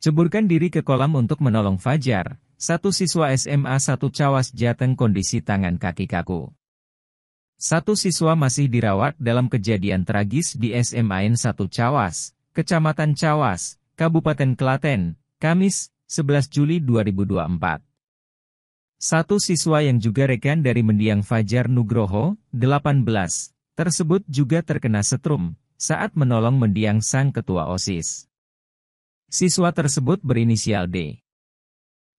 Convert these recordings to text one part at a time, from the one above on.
Ceburkan diri ke kolam untuk menolong Fajar, satu siswa SMA satu cawas jateng kondisi tangan kaki kaku. Satu siswa masih dirawat dalam kejadian tragis di SMA N 1 Cawas, Kecamatan Cawas, Kabupaten Klaten, Kamis, 11 Juli 2024. Satu siswa yang juga rekan dari mendiang Fajar Nugroho, 18, tersebut juga terkena setrum saat menolong mendiang sang ketua OSIS. Siswa tersebut berinisial D.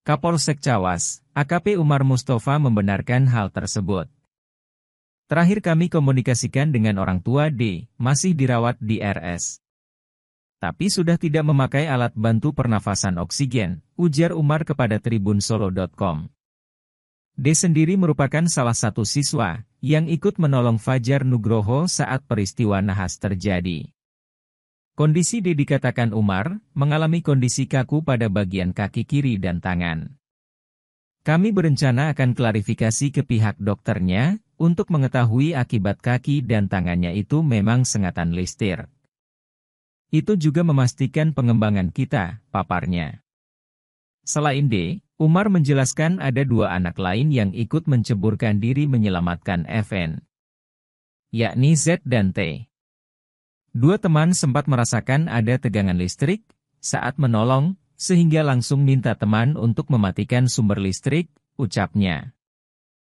Kapolsek Cawas, AKP Umar Mustafa membenarkan hal tersebut. Terakhir kami komunikasikan dengan orang tua D, masih dirawat di RS. Tapi sudah tidak memakai alat bantu pernafasan oksigen, ujar Umar kepada tribunsolo.com. D sendiri merupakan salah satu siswa yang ikut menolong Fajar Nugroho saat peristiwa nahas terjadi. Kondisi D dikatakan Umar, mengalami kondisi kaku pada bagian kaki kiri dan tangan. Kami berencana akan klarifikasi ke pihak dokternya, untuk mengetahui akibat kaki dan tangannya itu memang sengatan listir. Itu juga memastikan pengembangan kita, paparnya. Selain D, Umar menjelaskan ada dua anak lain yang ikut menceburkan diri menyelamatkan FN. Yakni Z dan T. Dua teman sempat merasakan ada tegangan listrik saat menolong, sehingga langsung minta teman untuk mematikan sumber listrik, ucapnya.